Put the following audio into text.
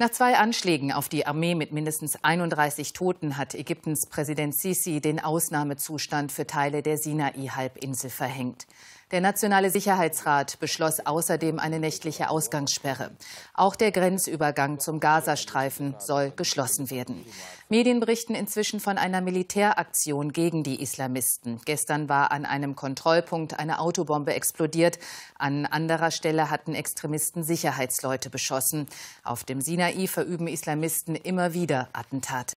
Nach zwei Anschlägen auf die Armee mit mindestens 31 Toten hat Ägyptens Präsident Sisi den Ausnahmezustand für Teile der Sinai-Halbinsel verhängt. Der Nationale Sicherheitsrat beschloss außerdem eine nächtliche Ausgangssperre. Auch der Grenzübergang zum Gazastreifen soll geschlossen werden. Medien berichten inzwischen von einer Militäraktion gegen die Islamisten. Gestern war an einem Kontrollpunkt eine Autobombe explodiert. An anderer Stelle hatten Extremisten Sicherheitsleute beschossen. Auf dem Sinai verüben Islamisten immer wieder Attentate.